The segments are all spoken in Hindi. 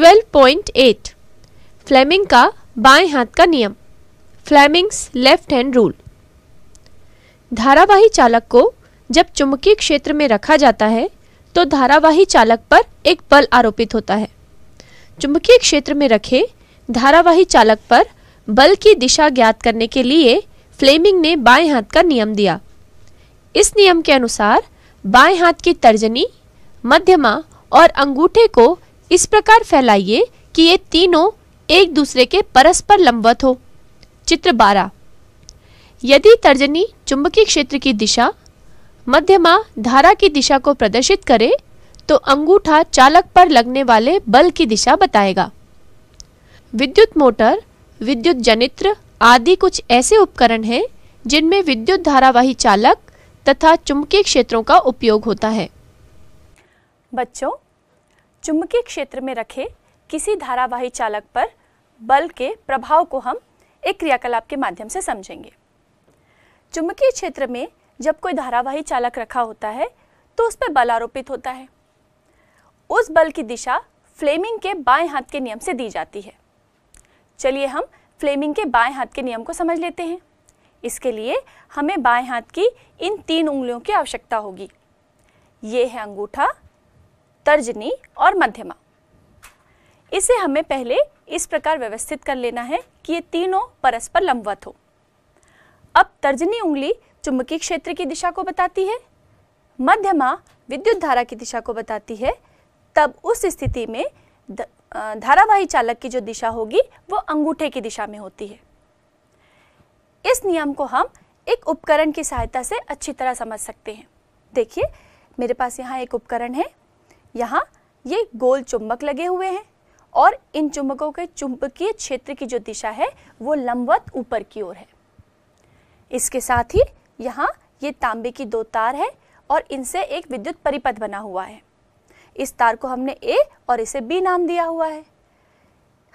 12.8 फ्लेमिंग का बाएं हाथ का नियम फ्लेमिंग्स लेफ्ट हैंड रूल धारावाही चालक को जब चुंबकीय क्षेत्र में रखा जाता है तो धारावाही चालक पर एक बल आरोपित होता है चुंबकीय क्षेत्र में रखे धारावाही चालक पर बल की दिशा ज्ञात करने के लिए फ्लेमिंग ने बाएं हाथ का नियम दिया इस नियम के अनुसार बाएं हाथ की तर्जनी मध्यमा और अंगूठे को इस प्रकार फैलाइए कि ये तीनों एक दूसरे के परस्पर लंबवत हो चित्र 12 यदि तर्जनी चुंबकीय क्षेत्र की दिशा मध्यमा धारा की दिशा को प्रदर्शित करे तो अंगूठा चालक पर लगने वाले बल की दिशा बताएगा विद्युत मोटर विद्युत जनित्र आदि कुछ ऐसे उपकरण हैं जिनमें विद्युत धारावाही चालक तथा चुंबकीय क्षेत्रों का उपयोग होता है बच्चों चुंबकीय क्षेत्र में रखे किसी धारावाही चालक पर बल के प्रभाव को हम एक क्रियाकलाप के माध्यम से समझेंगे चुंबकीय क्षेत्र में जब कोई धारावाही चालक रखा होता है तो उस पर बल आरोपित होता है उस बल की दिशा फ्लेमिंग के बाएं हाथ के नियम से दी जाती है चलिए हम फ्लेमिंग के बाएं हाथ के नियम को समझ लेते हैं इसके लिए हमें बाएं हाथ की इन तीन उंगलियों की आवश्यकता होगी ये है अंगूठा तर्जनी और मध्यमा इसे हमें पहले इस प्रकार व्यवस्थित कर लेना है कि ये तीनों परस्पर लंबवत हो अब तर्जनी उंगली चुंबकीय क्षेत्र की दिशा को बताती है मध्यमा विद्युत धारा की दिशा को बताती है तब उस स्थिति में धारावाही चालक की जो दिशा होगी वो अंगूठे की दिशा में होती है इस नियम को हम एक उपकरण की सहायता से अच्छी तरह समझ सकते हैं देखिए मेरे पास यहाँ एक उपकरण है यहाँ ये गोल चुंबक लगे हुए हैं और इन चुंबकों के चुंबकीय क्षेत्र की जो दिशा है वो लंबवत ऊपर की ओर है इसके साथ ही यहाँ ये तांबे की दो तार है और इनसे एक विद्युत परिपथ बना हुआ है इस तार को हमने ए और इसे बी नाम दिया हुआ है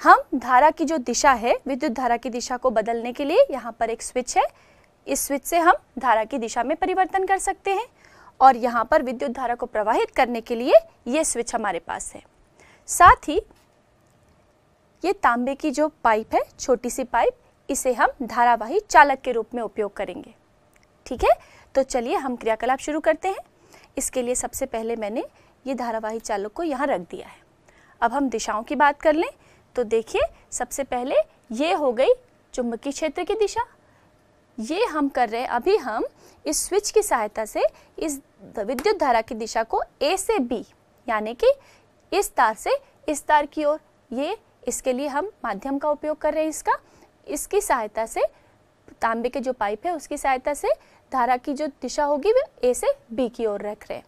हम धारा की जो दिशा है विद्युत धारा की दिशा को बदलने के लिए यहाँ पर एक स्विच है इस स्विच से हम धारा की दिशा में परिवर्तन कर सकते हैं और यहाँ पर विद्युत धारा को प्रवाहित करने के लिए ये स्विच हमारे पास है साथ ही ये तांबे की जो पाइप है छोटी सी पाइप इसे हम धारावाही चालक के रूप में उपयोग करेंगे ठीक है तो चलिए हम क्रियाकलाप शुरू करते हैं इसके लिए सबसे पहले मैंने ये धारावाही चालक को यहाँ रख दिया है अब हम दिशाओं की बात कर लें तो देखिए सबसे पहले ये हो गई चुंबकीय क्षेत्र की दिशा ये हम कर रहे हैं अभी हम इस स्विच की सहायता से इस विद्युत धारा की दिशा को ए से बी यानी कि इस तार से इस तार की ओर ये इसके लिए हम माध्यम का उपयोग कर रहे हैं इसका इसकी सहायता से तांबे के जो पाइप है उसकी सहायता से धारा की जो दिशा होगी वह ए से बी की ओर रख रहे हैं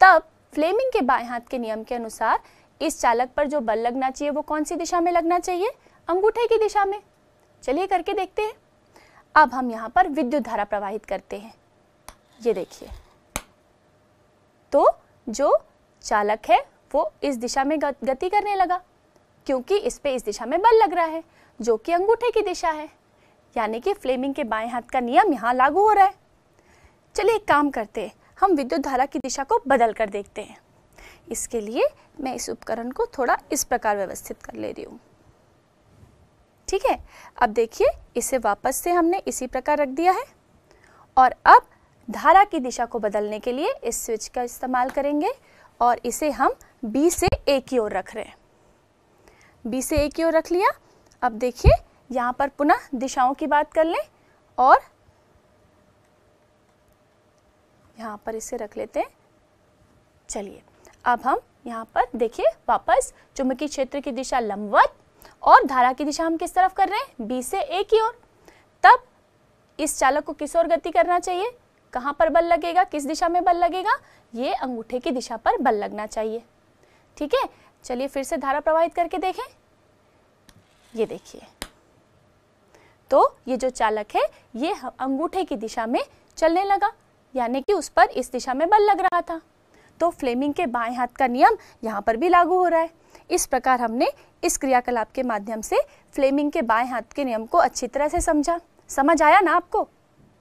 तब फ्लेमिंग के बाएं हाथ के नियम के अनुसार इस चालक पर जो बल लगना चाहिए वो कौन सी दिशा में लगना चाहिए अंगूठे की दिशा में चलिए करके देखते हैं अब हम यहाँ पर विद्युत धारा प्रवाहित करते हैं ये देखिए तो जो चालक है वो इस दिशा में गति करने लगा क्योंकि इस पे इस दिशा में बल लग रहा है जो कि अंगूठे की दिशा है यानी कि फ्लेमिंग के बाएं हाथ का नियम यहाँ लागू हो रहा है चलिए एक काम करते हैं हम विद्युत धारा की दिशा को बदल कर देखते हैं इसके लिए मैं इस उपकरण को थोड़ा इस प्रकार व्यवस्थित कर ले रही हूँ ठीक है अब देखिए इसे वापस से हमने इसी प्रकार रख दिया है और अब धारा की दिशा को बदलने के लिए इस स्विच का इस्तेमाल करेंगे और इसे हम बी से ए की ओर रख रहे हैं बी से ए की ओर रख लिया अब देखिए यहाँ पर पुनः दिशाओं की बात कर लें और यहाँ पर इसे रख लेते हैं चलिए अब हम यहाँ पर देखिए वापस चुंबकीय क्षेत्र की दिशा लंबवत और धारा की दिशा हम किस तरफ कर रहे हैं बी से ए की ओर तब इस चालक को किस ओर गति करना चाहिए कहाँ पर बल लगेगा किस दिशा में बल लगेगा ये अंगूठे की दिशा पर बल लगना चाहिए ठीक है चलिए फिर से धारा प्रवाहित करके देखें ये देखिए तो ये जो चालक है ये अंगूठे की दिशा में चलने लगा यानी कि उस पर इस दिशा में बल लग रहा था तो फ्लेमिंग के बाएं हाथ का नियम यहाँ पर भी लागू हो रहा है इस प्रकार हमने इस क्रियाकलाप के माध्यम से फ्लेमिंग के बाएं हाथ के नियम को अच्छी तरह से समझा समझ आया ना आपको